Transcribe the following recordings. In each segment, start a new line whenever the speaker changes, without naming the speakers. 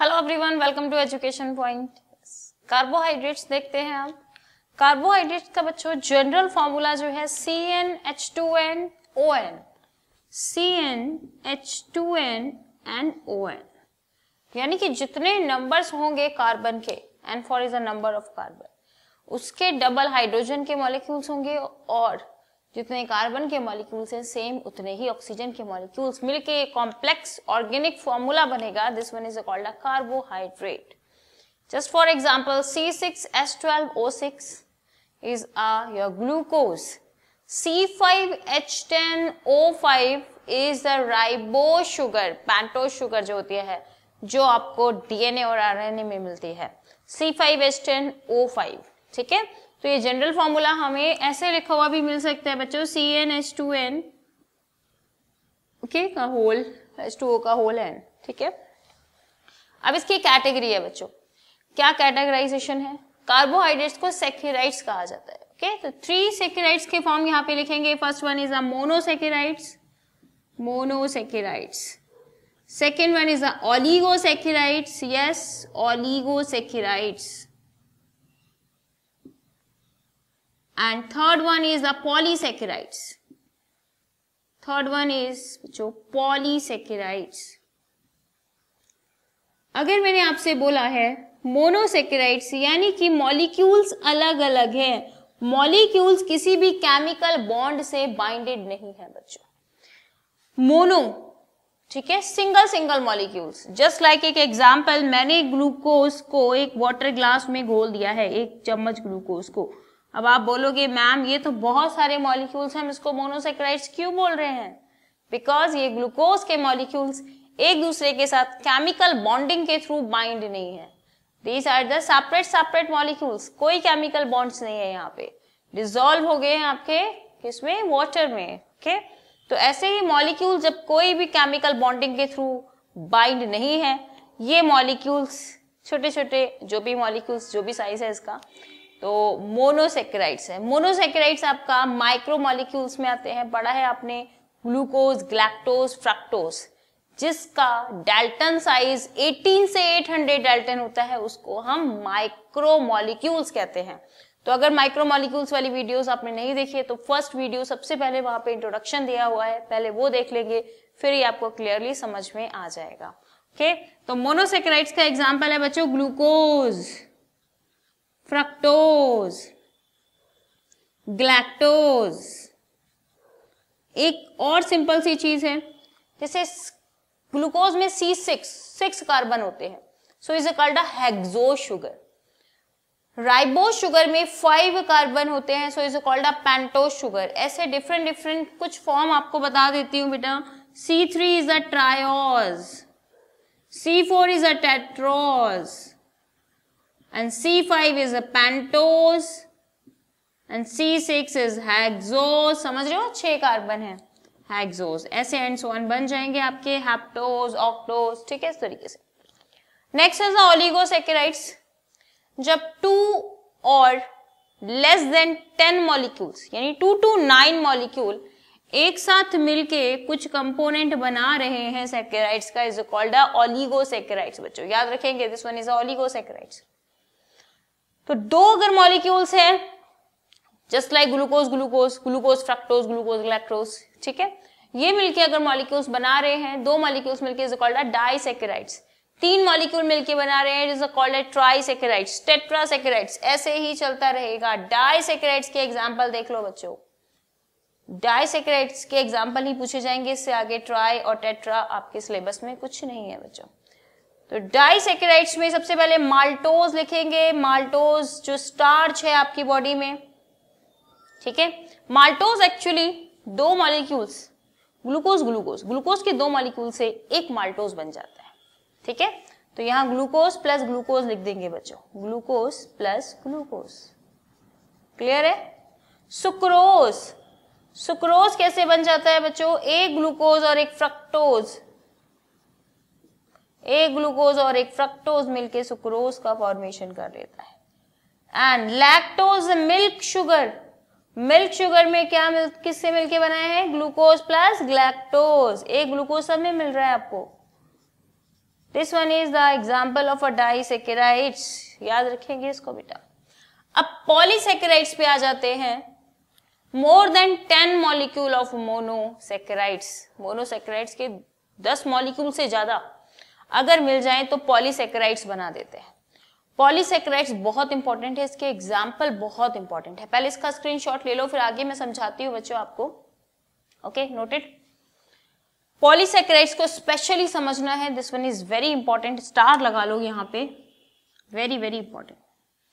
Hello everyone welcome to education point carbohydrates देखते हैं हम कार्बोहाइड्रेट्स का बच्चों जनरल फॉर्मूला जो है C n H two n O n C n H two n n O n यानी कि जितने नंबर्स होंगे कार्बन के n for is a number of carbon उसके डबल हाइड्रोजन के मॉलिक्यूल्स होंगे और जितने कार्बन के मॉलिक्यूल्स हैं सेम उतने ही ऑक्सीजन के मॉलिक्यूल्स मिलके कॉम्प्लेक्स ऑर्गेनिक फॉर्मूला बनेगा this one is called a carbohydrate just for example C six S twelve O six is a your glucose C five H ten O five is the ribo sugar pento sugar जो होती है जो आपको DNA और RNA में मिलती है C five H ten O five ठीक है तो ये जनरल फॉर्मूला हमें ऐसे लिखा हुआ भी मिल सकता है बच्चों C n H two n okay का होल एच टू ओ का होल एन ठीक है अब इसकी कैटेगरी है बच्चों क्या कैटेगराइजेशन है कार्बोहाइड्रेट्स को सेक्यूराइट्स कहा जाता है ओके तो थ्री सेक्यूराइट्स के फॉर्म यहाँ पे लिखेंगे first one is a monosaccharides monosaccharides second one is a oligosaccharides yes oligosaccharides and third one is the polysaccharides third one is jo polysaccharides maine aap आपसे बोला है मोनोसेकेराइड्स यानी कि मॉलिक्यूल्स अलग अलग हैं मॉलिक्यूल्स किसी भी केमिकल बॉन्ड से बाइंडेड नहीं है बच्चों मोनो ठीक है single single molecules just like एक एग्जाम्पल मैंने ग्लूकोज को एक वाटर ग्लास में घोल दिया है एक चम्मच ग्लूकोज को अब आप बोलोगे मैम ये तो बहुत सारे मॉलिक्यूल्स हैं हम इसको मोनोसेक्राइड्स क्यों बोल रहे हैं बिकॉज ये ग्लूकोज के मॉलिक्यूल्स एक दूसरे के साथ केमिकल बॉन्डिंग के थ्रू बाइंड नहीं है these are the separate separate molecules कोई केमिकल बॉन्ड्स नहीं है यहाँ पे डिजोल्व हो गए हैं आपके किसमें वॉटर में ओके तो ऐसे ही मॉलिक्यूल जब कोई भी केमिकल बॉन्डिंग के थ्रू बाइंड नहीं है ये मॉलिक्यूल्स छोटे छोटे जो भी मॉलिक्यूल्स जो भी साइज है इसका तो मोनोसेक्राइड्स है मोनोसेक्राइड्स आपका माइक्रो मॉलिक्यूल्स में आते हैं पढ़ा है आपने ग्लूकोज ग्लैक्टोज फ्रक्टोज जिसका डाल्टन साइज 18 से 800 डाल्टन होता है उसको हम माइक्रो मॉलिक्यूल्स कहते हैं तो अगर माइक्रो मॉलिक्यूल्स वाली वीडियोस आपने नहीं देखी है तो फर्स्ट वीडियो सबसे पहले वहां पे इंट्रोडक्शन दिया हुआ है पहले वो देख लेंगे फिर ये आपको क्लियरली समझ में आ जाएगा ओके okay? तो मोनोसेक्राइड्स का एग्जाम्पल है बच्चों ग्लूकोज फ्रक्टोज ग्लैक्टोज एक और सिंपल सी चीज है जैसे ग्लूकोज में सी सिक्स सिक्स कार्बन होते हैं so is called a sugar ribo sugar में फाइव कार्बन होते हैं so is called a pentose sugar ऐसे डिफरेंट डिफरेंट कुछ फॉर्म आपको बता देती हूँ बेटा C three is a triose C four is a tetrose and C5 is a pentose and C6 is hexose समझ रहे हो छह कार्बन है हेक्सोस ऐसे एंड सोन बन जाएंगे आपके हेप्टोज ऑक्टोज ठीक है इस तरीके से नेक्स्ट इज ऑलिगोसेकेराइड्स जब टू और लेस देन टेन मॉलिक्यूल्स यानी टू टू नाइन मॉलिक्यूल एक साथ मिलके कुछ कंपोनेंट बना रहे हैं सेकेराइड्स का इज कॉल्ड ऑलिगोसेकेराइड्स बच्चों याद रखेंगे दिस वन इज ऑलिगोसेकेराइड्स तो दो अगर मॉलिक्यूल्स हैं just like glucose glucose glucose fructose glucose lactose ठीक है ये मिलके अगर मॉलिक्यूल्स बना रहे हैं दो मॉलिक्यूल्स मिलके मिलकर कॉल्ड डाइसेकेराइड्स तीन मॉलिक्यूल मिलके बना रहे हैं ट्राई कॉल्ड ट्राइसेकेराइड्स टेट्रासेकेराइड्स ऐसे ही चलता रहेगा डाइसेकेराइड्स के एग्जाम्पल देख लो बच्चों डाइसेकेराइड्स के एग्जाम्पल ही पूछे जाएंगे इससे आगे ट्राई और टेट्रा आपके सिलेबस में कुछ नहीं है बच्चों तो डाइसेकेराइड्स में सबसे पहले माल्टोज लिखेंगे माल्टोज जो स्टार्च है आपकी बॉडी में ठीक है माल्टोज एक्चुअली दो मॉलिक्यूल्स ग्लूकोज ग्लूकोज ग्लूकोज के दो मॉलिक्यूल से एक माल्टोज बन जाता है ठीक है तो यहां ग्लूकोज प्लस ग्लूकोज लिख देंगे बच्चों ग्लूकोज प्लस ग्लूकोज क्लियर है सुक्रोज सुक्रोज कैसे बन जाता है बच्चों एक ग्लूकोज और एक फ्रक्टोज एक ग्लूकोज और एक फ्रक्टोज मिलके सुक्रोज का फॉर्मेशन कर लेता है and lactose milk sugar milk sugar में क्या मिल किससे मिलके बनाए हैं ग्लूकोज प्लस ग्लैक्टोज एक ग्लूकोज सब में मिल रहा है आपको this one is the example of a disaccharides याद रखेंगे इसको बेटा अब पॉलीसेकेराइड्स पे आ जाते हैं more than ten molecule of monosaccharides monosaccharides के दस मॉलिक्यूल से ज्यादा अगर मिल जाए तो पॉलीसेक्राइड्स बना देते हैं पॉलीसेक्राइड्स बहुत इंपॉर्टेंट है इसके एग्जाम्पल बहुत इंपॉर्टेंट है पहले इसका स्क्रीनशॉट ले लो फिर आगे मैं समझाती हूँ बच्चों आपको ओके नोटेड पॉलीसेक्राइड्स को स्पेशली समझना है this one is very important star लगा लो यहाँ पे वेरी वेरी इंपॉर्टेंट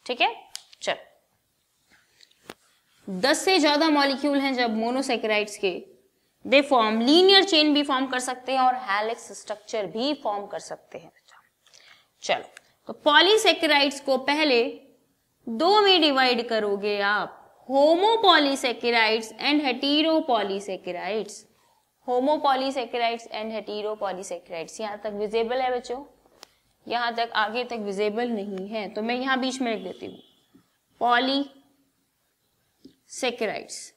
ठीक है चल दस से ज्यादा मॉलिक्यूल हैं जब मोनोसेक्राइड्स के दे फॉर्म लीनियर चेन भी फॉर्म कर सकते हैं और हेलिक्स स्ट्रक्चर भी फॉर्म कर सकते हैं अच्छा, चलो तो पॉलीसेक्राइड्स को पहले दो में डिवाइड करोगे आप होमोपॉलीसेक्राइड्स एंड हेटीरोपॉलीसेकेराइड्स होमोपॉलीसेक्राइड्स एंड हेटीरोपॉलीसेकेराइड्स यहां तक विजेबल है बच्चों यहां तक आगे तक विजेबल नहीं है तो मैं यहां बीच में लिख देती हूं पॉली सेकेराइड्स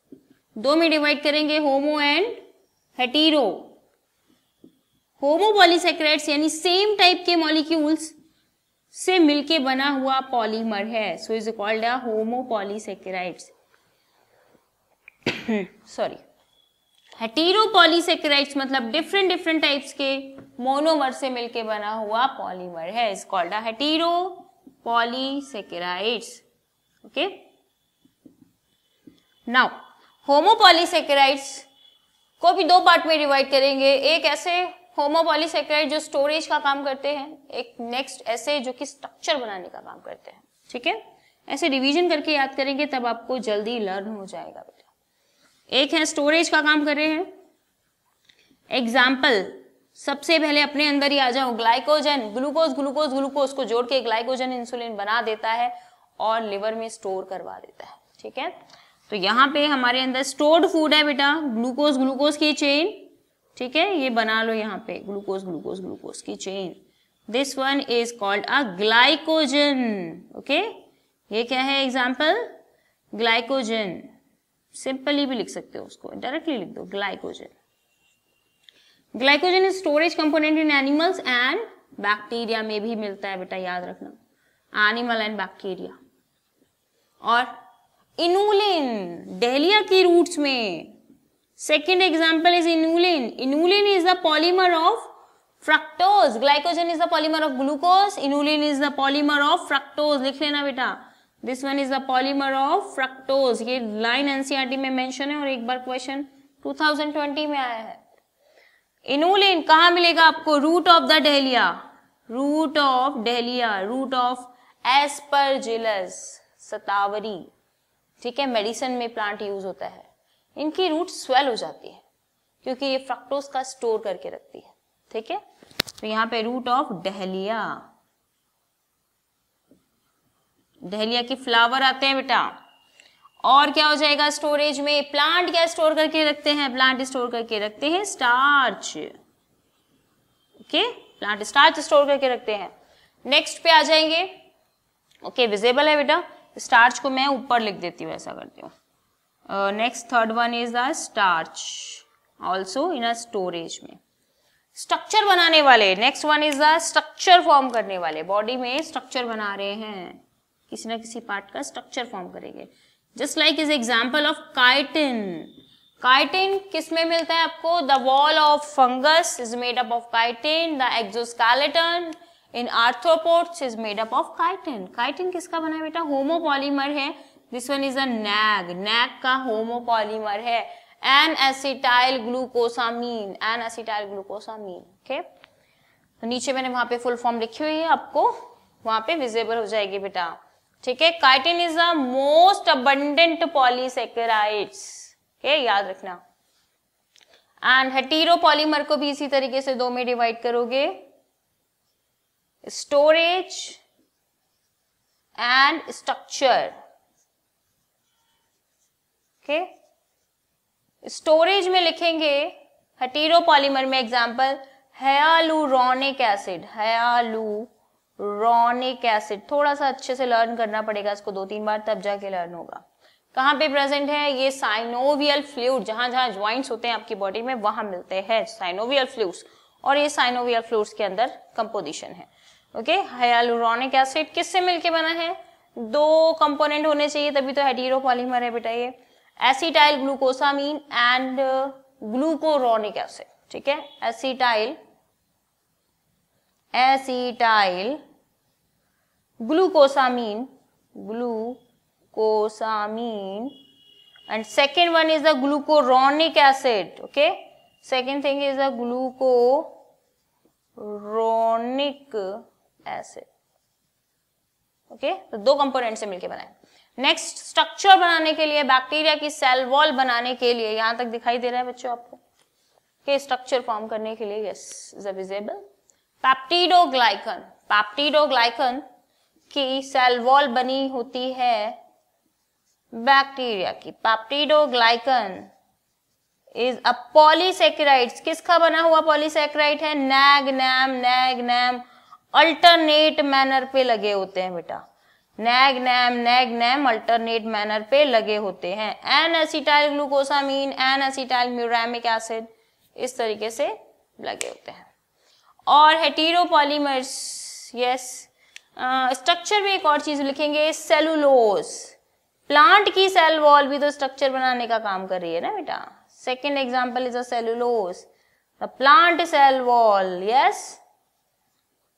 दो में डिवाइड करेंगे homo and hetero homo polysaccharides यानी सेम टाइप के मॉलिक्यूल्स से मिलके बना हुआ पॉलीमर है so is called a homo polysaccharides sorry hetero polysaccharides मतलब डिफरेंट डिफरेंट टाइप्स के मोनोमर से मिलके बना हुआ पॉलीमर है is called a hetero polysaccharides okay now homopolysaccharides को भी दो पार्ट में डिवाइड करेंगे एक ऐसे होमोपॉलीसेक्राइड जो स्टोरेज का काम करते हैं एक नेक्स्ट ऐसे जो कि स्ट्रक्चर बनाने का काम करते हैं ठीक है ऐसे डिवीजन करके याद करेंगे तब आपको जल्दी लर्न हो जाएगा बेटा एक है स्टोरेज का काम कर रहे हैं एग्जाम्पल सबसे पहले अपने अंदर ही आ जाओ ग्लाइकोजन ग्लूकोज ग्लूकोज ग्लूकोज को जोड़ के ग्लाइकोजन इंसुलिन बना देता है और लिवर में स्टोर करवा देता है ठीक है तो यहाँ पे हमारे अंदर स्टोर्ड फूड है बेटा ग्लूकोज ग्लूकोज की चेन ठीक है ये बना लो यहाँ पे ग्लूकोज ग्लूकोज ग्लूकोज की chain this one is called a glycogen okay ये क्या है एग्जाम्पल ग्लाइकोजन सिंपली भी लिख सकते हो उसको डायरेक्टली लिख दो glycogen glycogen is storage component in animals and bacteria में भी मिलता है बेटा याद रखना एनिमल एंड बैक्टीरिया और इनुलिन डेहलिया की रूट्स में second example is inulin inulin is the polymer of fructose glycogen is the polymer of glucose inulin is the polymer of fructose लिख लेना बेटा this one is the polymer of fructose ये line NCERT में mention है और एक बार question 2020 में आया है इनुलिन कहा मिलेगा आपको root of the dahlia root of dahlia root of Aspergillus shatavari ठीक है मेडिसिन में प्लांट यूज होता है इनकी रूट स्वेल हो जाती है क्योंकि ये फ्रक्टोज का स्टोर करके रखती है ठीक है तो यहाँ पे रूट ऑफ डहलिया डहलिया की फ्लावर आते हैं बेटा और क्या हो जाएगा स्टोरेज में प्लांट क्या स्टोर करके रखते हैं प्लांट स्टोर करके रखते हैं starch okay plant starch store करके रखते हैं नेक्स्ट पे आ जाएंगे ओके okay, विजेबल है बेटा स्टार्च को मैं ऊपर लिख देती हूँ ऐसा करती हूँ next third one is the starch also in a storage में स्ट्रक्चर बनाने वाले next one is the structure form करने वाले बॉडी में स्ट्रक्चर बना रहे हैं किसी ना किसी पार्ट का स्ट्रक्चर फॉर्म करेंगे just like is example of chitin chitin किस में मिलता है आपको the wall of fungus is made up of chitin the exoskeleton in arthropods is made up of chitin chitin किसका बना है बेटा होमोपॉलीमर है this one is a NAG NAG का होमोपॉलीमर है N acetyl glucosamine N acetyl glucosamine okay तो नीचे मैंने वहां पे फुल फॉर्म लिखी हुई है आपको वहां पे विजिबल हो जाएगी बेटा ठीक है chitin is a most abundant polysaccharides okay याद रखना एंड हेटीरो पॉलीमर को भी इसी तरीके से दो में डिवाइड करोगे storage and structure okay storage में लिखेंगे हटीरो पॉलीमर में example hyaluronic acid hyaluronic acid थोड़ा सा अच्छे से लर्न करना पड़ेगा इसको दो तीन बार तब जाके लर्न होगा कहाँ पे प्रेजेंट है ये साइनोवियल फ्लूड जहां जहां ज्वाइंट्स होते हैं आपकी बॉडी में वहां मिलते हैं साइनोवियल फ्लूड्स और ये साइनोवियल फ्लूड्स के अंदर कंपोजिशन है ओके हाइलुरोनिक एसिड किससे मिलके बना है दो कंपोनेंट होने चाहिए तभी तो हेटीरो पॉलीमर है बेटा ये acetyl glucosamine and glucuronic acid ठीक है acetyl acetyl glucosamine glucosamine and second one is the glucuronic acid okay second thing is the glucuronic acid okay तो दो कंपोनेंट से मिलकर बनाए नेक्स्ट स्ट्रक्चर बनाने के लिए बैक्टीरिया की सेल वॉल बनाने के लिए यहां तक दिखाई दे रहा है बच्चों आपको के स्ट्रक्चर फॉर्म करने के लिए यस इज अविजेबल पैप्टीडोग्लाइकन पैप्टीडोग्लाइकन की सेल वॉल बनी होती है बैक्टीरिया की पैप्टीडोग्लाइकन इज अ पॉलीसेक्राइड किसका बना हुआ पॉलीसेक्राइड है NAG NAM NAG NAM alternate manner पे लगे होते हैं बेटा NAG NAM NAG NAM alternate manner पे लगे होते हैं N acetyl glucosamine N acetyl muramic acid इस तरीके से लगे होते हैं और हेटीरोपॉलीमर्स यस स्ट्रक्चर में एक और चीज लिखेंगे सेलुलोज प्लांट की सेल वॉल भी तो स्ट्रक्चर बनाने का काम कर रही है ना बेटा second example is a cellulose the plant cell wall yes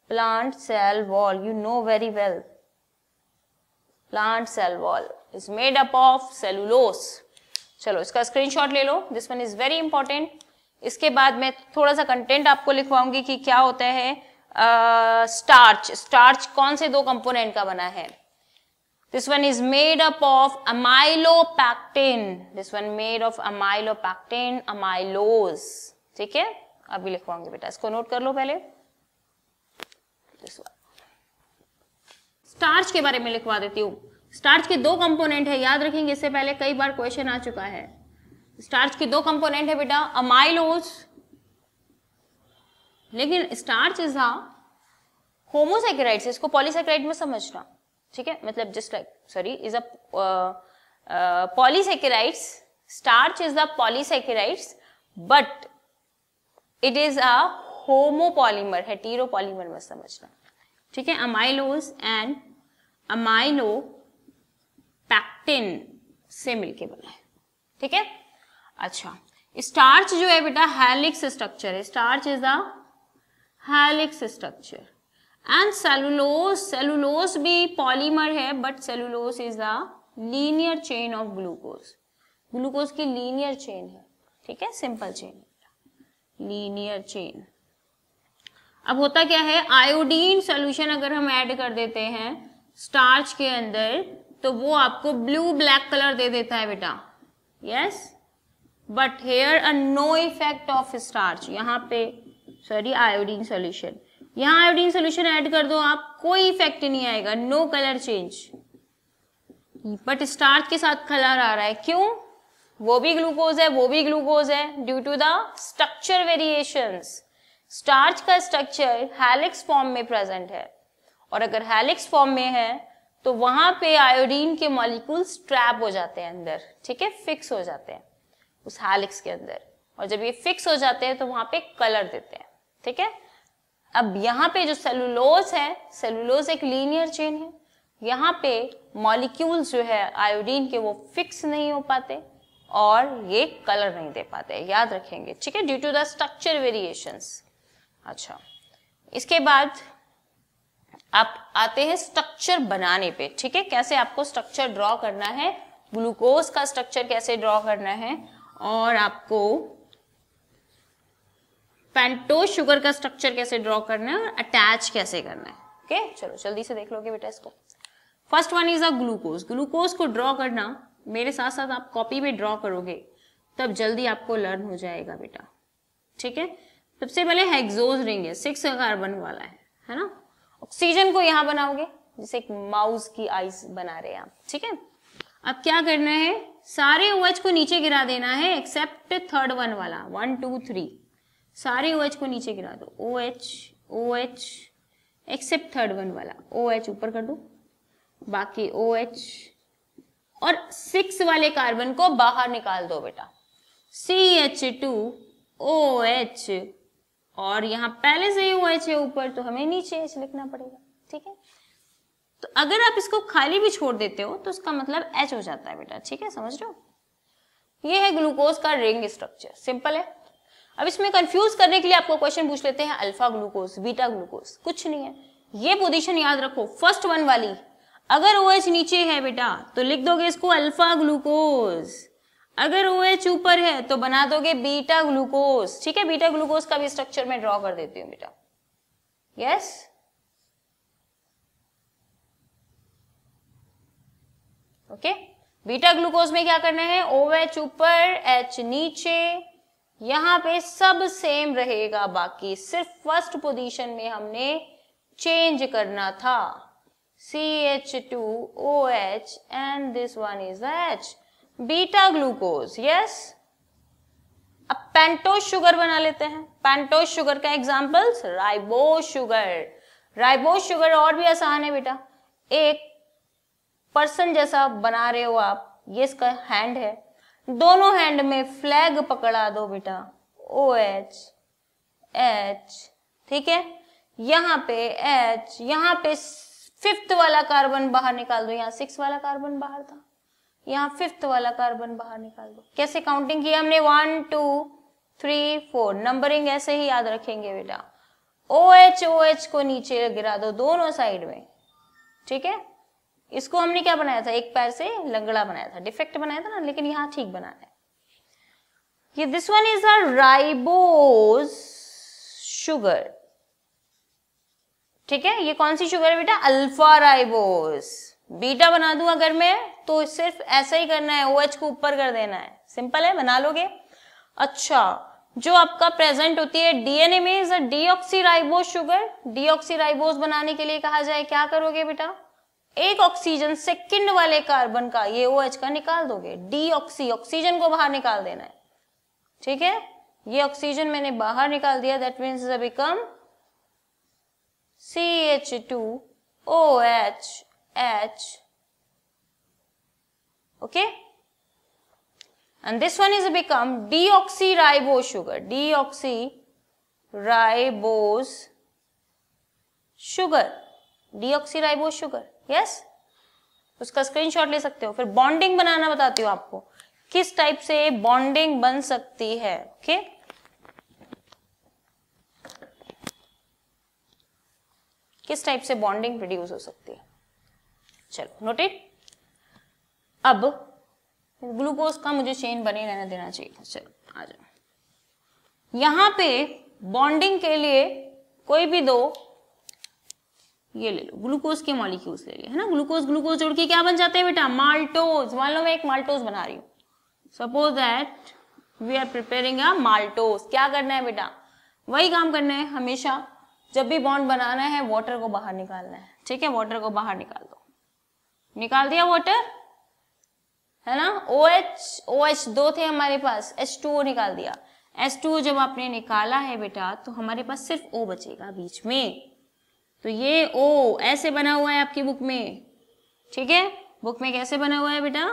plant cell wall you know very well plant cell wall is made up of cellulose चलो इसका स्क्रीनशॉट ले लो this one is very important इसके बाद मैं थोड़ा सा content आपको लिखवाऊंगी कि क्या होता है स्टार्च uh, स्टार्च कौन से दो कंपोनेंट का बना है this one is made up of amylopectin this one made of amylopectin amylose ठीक है अभी लिखवाऊंगी बेटा इसको नोट कर लो पहले दिस वन स्टार्च के बारे में लिखवा देती हूँ स्टार्च के दो कंपोनेंट है याद रखेंगे इससे पहले कई बार क्वेश्चन आ चुका है स्टार्च के दो कंपोनेंट है बेटा अमाइलोज लेकिन स्टार्च इज हा होमोसेक्राइड इसको पॉलीसेक्राइड में समझना ठीक है मतलब just like sorry is a polysaccharides starch is the polysaccharides but it is a homopolymer heteropolymer मत समझना ठीक है अमाइलोज एंड अमाइलो पैक्टिन से मिलके बना है ठीक है अच्छा स्टार्च जो है बेटा हेलिक्स स्ट्रक्चर है starch is a helix structure and cellulose cellulose भी पॉलीमर है but cellulose is a linear chain of glucose glucose की लीनियर चेन है ठीक है सिंपल चेन लीनियर चेन अब होता क्या है आयोडीन सोल्यूशन अगर हम ऐड कर देते हैं स्टार्च के अंदर तो वो आपको ब्लू ब्लैक कलर दे देता है बेटा yes but here a no effect of starch यहाँ पे सॉरी आयोडीन सोल्यूशन यहाँ आयोडीन सोल्यूशन ऐड कर दो आप कोई इफेक्ट नहीं आएगा no colour change but starch के साथ कलर आ रहा है क्यों वो भी ग्लूकोज है वो भी ग्लूकोज है due to the structure variations starch का स्ट्रक्चर हेलिक्स फॉर्म में प्रेजेंट है और अगर हेलिक्स फॉर्म में है तो वहां पे आयोडीन के मॉलिक्यूल्स ट्रैप हो जाते हैं अंदर ठीक है फिक्स हो जाते हैं उस हेलिक्स के अंदर और जब ये फिक्स हो जाते हैं तो वहां पे कलर देते हैं ठीक है अब यहाँ पे जो सेलुलोज है सेलुलोज एक लीनियर चेन है यहाँ पे मॉलिक्यूल्स जो है आयोडीन के वो फिक्स नहीं हो पाते और ये कलर नहीं दे पाते याद रखेंगे ठीक है due to the structure variations अच्छा इसके बाद आप आते हैं स्ट्रक्चर बनाने पे ठीक है कैसे आपको स्ट्रक्चर ड्रॉ करना है ग्लूकोज का स्ट्रक्चर कैसे ड्रॉ करना है और आपको पेंटोज शुगर का स्ट्रक्चर कैसे ड्रॉ करना है और अटैच कैसे करना है ओके चलो जल्दी से देख लोगे बेटा इसको first one is a glucose glucose को ड्रॉ करना मेरे साथ साथ आप कॉपी में ड्रॉ करोगे तब जल्दी आपको लर्न हो जाएगा बेटा ठीक है सबसे पहले हेक्सोज रिंग है सिक्स कार्बन वाला है है ना ऑक्सीजन को यहाँ बनाओगे जैसे एक माउस की आइस बना रहे हैं आप ठीक है अब क्या करना है सारे ओएच को नीचे गिरा देना है एक्सेप्ट थर्ड वन वाला वन टू थ्री सारे ओएच को नीचे गिरा दो O H O H except third one वाला ओ एच ऊपर कर दो बाकी ओ एच और सिक्स वाले कार्बन को बाहर निकाल दो बेटा C H two O H और यहाँ पहले से ही ओ एच है ऊपर तो हमें नीचे एच लिखना पड़ेगा ठीक है तो अगर आप इसको खाली भी छोड़ देते हो तो उसका मतलब एच हो जाता है बेटा ठीक है समझ लो ये है ग्लूकोज का रिंग स्ट्रक्चर सिंपल है अब इसमें कंफ्यूज करने के लिए आपको क्वेश्चन पूछ लेते हैं अल्फा ग्लूकोज बीटा ग्लूकोज कुछ नहीं है ये पोजीशन याद रखो फर्स्ट वन वाली अगर ओ OH नीचे है बेटा तो लिख दोगे इसको अल्फा ग्लूकोज अगर ओ एच ऊपर है तो बना दोगे बीटा ग्लूकोज ठीक है बीटा ग्लूकोज का भी स्ट्रक्चर में ड्रॉ कर देती हूँ बेटा यस ओके बीटा ग्लूकोज में क्या करना है ओ एच ऊपर एच नीचे यहां पे सब सेम रहेगा बाकी सिर्फ फर्स्ट पोजीशन में हमने चेंज करना था C H two O H and this one is H beta glucose yes अब पेंटोज शुगर बना लेते हैं पेंटोज शुगर का examples ribo sugar ribo sugar और भी आसान है बेटा एक पर्सन जैसा बना रहे हो आप ये इसका हैंड है दोनों हैंड में फ्लैग पकड़ा दो बेटा ओ एच एच ठीक है यहाँ पे एच यहाँ पे फिफ्थ वाला कार्बन बाहर निकाल दो यहाँ सिक्स वाला कार्बन बाहर था यहाँ फिफ्थ वाला कार्बन बाहर निकाल दो कैसे काउंटिंग की हमने one two three four numbering ऐसे ही याद रखेंगे बेटा ओ एच ओ एच को नीचे गिरा दो दोनों साइड में ठीक है इसको हमने क्या बनाया था एक पैर से लंगड़ा बनाया था डिफेक्ट बनाया था ना लेकिन यहाँ ठीक बनाना है ये this one is a ribose sugar ठीक है ये कौन सी शुगर है बेटा अल्फा राइबोस बीटा बना दूं अगर मैं तो सिर्फ ऐसा ही करना है ओ OH को ऊपर कर देना है सिंपल है बना लोगे अच्छा जो आपका प्रेजेंट होती है डीएनए में is a deoxyribose sugar ribose बनाने के लिए कहा जाए क्या करोगे बेटा एक ऑक्सीजन सेकंड वाले कार्बन का ये ओ OH का निकाल दोगे डी ऑक्सी ऑक्सीजन को बाहर निकाल देना है ठीक है ये ऑक्सीजन मैंने बाहर निकाल दिया that means become C H two O H H. Okay? And this one is become deoxyribose sugar. Deoxyribose sugar. Deoxyribose sugar. Yes? उसका स्क्रीनशॉट ले सकते हो फिर बॉन्डिंग बनाना बताती हूँ आपको किस टाइप से बॉन्डिंग बन सकती है ओके okay? किस टाइप से बॉन्डिंग प्रोड्यूस हो सकती है चलो नोटेड अब ग्लूकोज का मुझे चेन बने रहने देना चाहिए चलो आ जाओ यहां पे बॉन्डिंग के लिए कोई भी दो ये ले लो ग्लूकोज के मॉलिक्यूल्स ले लिए है ना ग्लूकोज ग्लूकोज जोड़ के क्या बन जाते हैं बेटा माल्टोज मान लो मैं एक माल्टोज बना रही हूँ suppose that we are preparing a maltose क्या करना है बेटा वही काम करना है हमेशा जब भी बॉन्ड बनाना है वाटर को बाहर निकालना है ठीक है वाटर को बाहर निकाल दो निकाल दिया वाटर है ना ओ एच ओ एच दो थे हमारे पास एच टू ओ निकाल दिया एच टू जब आपने निकाला है बेटा तो हमारे पास सिर्फ ओ बचेगा बीच में तो ये ओ ऐसे बना हुआ है आपकी बुक में ठीक है बुक में कैसे बना हुआ है बेटा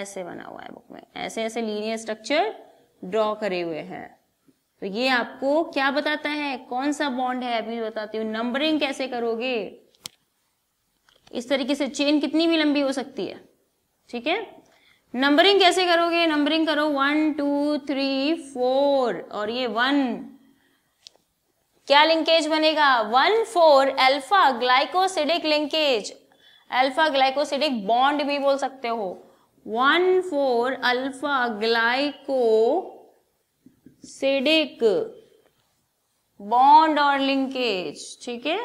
ऐसे बना हुआ है बुक में ऐसे ऐसे लीनियर स्ट्रक्चर ड्रॉ करे हुए हैं तो ये आपको क्या बताता है कौन सा बॉन्ड है अभी बताती हूँ नंबरिंग कैसे करोगे इस तरीके से चेन कितनी भी लंबी हो सकती है ठीक है नंबरिंग कैसे करोगे नंबरिंग करो वन टू थ्री फोर और ये वन क्या लिंकेज बनेगा one four alpha glycosidic linkage alpha glycosidic bond भी बोल सकते हो one four alpha glycosidic bond और लिंकेज ठीक है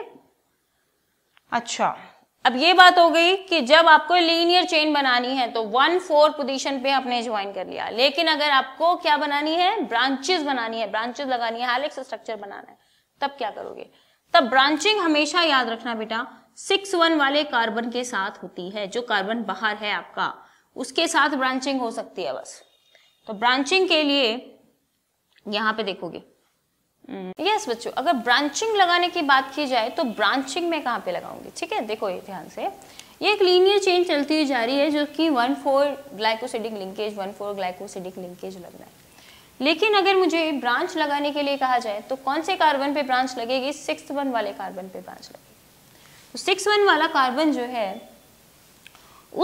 अच्छा अब ये बात हो गई कि जब आपको लीनियर चेन बनानी है तो वन फोर पोजीशन पे आपने ज्वाइन कर लिया लेकिन अगर आपको क्या बनानी है ब्रांचेस बनानी है ब्रांचेस लगानी है हेलिक्स स्ट्रक्चर बनाना है तब क्या करोगे तब ब्रांचिंग हमेशा याद रखना बेटा सिक्स वन वाले कार्बन के साथ होती है जो कार्बन बाहर है आपका उसके साथ ब्रांचिंग हो सकती है बस तो ब्रांचिंग के लिए यहां पे देखोगे यस हम्म। yes, बच्चों अगर ब्रांचिंग लगाने की बात की जाए तो ब्रांचिंग में कहाँ पे लगाऊंगी ठीक है देखो ये ध्यान से ये एक लीनियर चेन चलती हुई जा रही है जो कि one four glycosidic linkage one four glycosidic linkage लगना है लेकिन अगर मुझे ब्रांच लगाने के लिए कहा जाए तो कौन से कार्बन पे ब्रांच लगेगी सिक्स वन वाले कार्बन पे ब्रांच लगेगी तो सिक्स वन वाला कार्बन जो है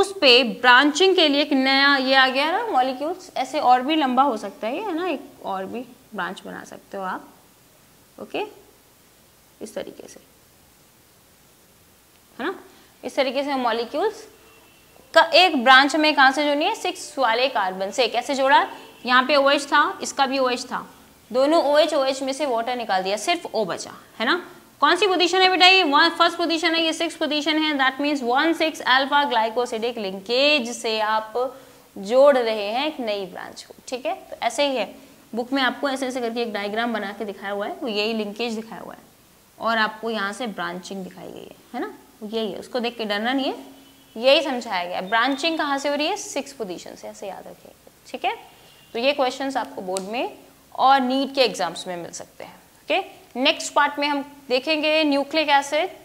उस पे ब्रांचिंग के लिए एक नया ये आ गया ना मॉलिक्यूल्स ऐसे और भी लंबा हो सकता है है ना एक और भी ब्रांच बना सकते हो आप ओके इस तरीके से है ना इस तरीके से मॉलिक्यूल्स का एक ब्रांच में कहाँ से जोड़ी है सिक्स वाले कार्बन से कैसे जोड़ा यहाँ पे ओएच था इसका भी ओएच था दोनों ओएच ओएच में से वाटर निकाल दिया सिर्फ ओ बचा है ना कौन सी पोजीशन है बेटा ये वन फर्स्ट पोजीशन है ये सिक्स पोजीशन है that means one six alpha glycosidic linkage से आप जोड़ रहे हैं एक नई ब्रांच को ठीक है तो ऐसे ही है बुक में आपको ऐसे ऐसे करके एक डायग्राम बना के दिखाया हुआ है वो यही लिंकेज दिखाया हुआ है और आपको यहाँ से ब्रांचिंग दिखाई गई है है ना यही है उसको देख के डरना नहीं है यही समझाया गया ब्रांचिंग कहाँ से हो रही है सिक्स पोजिशन से ऐसे याद रखिए ठीक है तो ये क्वेश्चन आपको बोर्ड में और नीट के एग्जाम्स में मिल सकते हैं ओके नेक्स्ट पार्ट में हम देखेंगे न्यूक्लिक एसिड